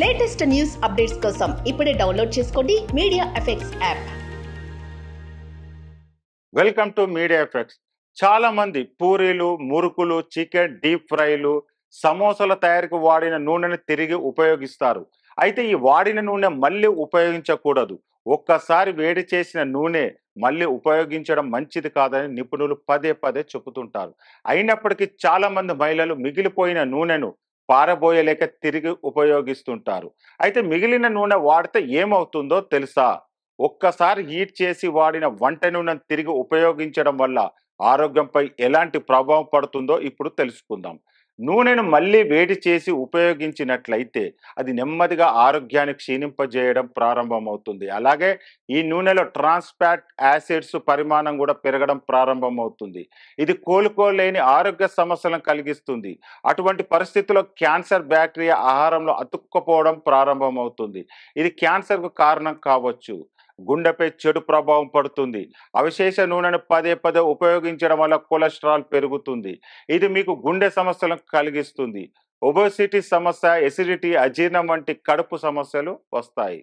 latest news updates కోసం ఇప్పుడే download చేసుకోండి Media Effects app welcome to Media Effects చాలా మంది పూరీలు మురుకులు చికెన్ డీప్ ఫ్రైలు సమోసాల తయారీకి వాడిన నూనెను తిరిగి ఉపయోగిస్తారు అయితే ఈ వాడిన నూనె మళ్ళీ ఉపయోగించకూడదు ఒక్కసారి వేడి చేసిన నూనె మళ్ళీ ఉపయోగించడం మంచిది కాదని నిపుణులు పదే పదే చెబుతుంటారు అయినప్పటికీ చాలామంది మహిళలు మిగిలిపోయిన నూనెను పారబోయలేక తిరిగి ఉపయోగిస్తుంటారు అయితే మిగిలిన నూనె వాడితే ఏమవుతుందో తెలుసా ఒక్కసారి హీట్ చేసి వాడిన వంట నూనెను తిరిగి ఉపయోగించడం వల్ల ఆరోగ్యంపై ఎలాంటి ప్రభావం పడుతుందో ఇప్పుడు తెలుసుకుందాం నూనెను మళ్ళీ వేడి చేసి ఉపయోగించినట్లయితే అది నెమ్మదిగా ఆరోగ్యాన్ని క్షీణింపజేయడం ప్రారంభమవుతుంది అలాగే ఈ నూనెలో ట్రాన్స్పాట్ యాసిడ్స్ పరిమాణం కూడా పెరగడం ప్రారంభమవుతుంది ఇది కోలుకోలేని ఆరోగ్య సమస్యలను కలిగిస్తుంది అటువంటి పరిస్థితుల్లో క్యాన్సర్ బ్యాక్టీరియా ఆహారంలో అతుక్కుపోవడం ప్రారంభమవుతుంది ఇది క్యాన్సర్కు కారణం కావచ్చు గుండెపై చెడు ప్రభావం పడుతుంది అవశేష నూనెను పదే పదే ఉపయోగించడం వల్ల కొలెస్ట్రాల్ పెరుగుతుంది ఇది మీకు గుండె సమస్యలను కలిగిస్తుంది ఒబోసిటీ సమస్య ఎసిడిటీ అజీర్ణం వంటి కడుపు సమస్యలు వస్తాయి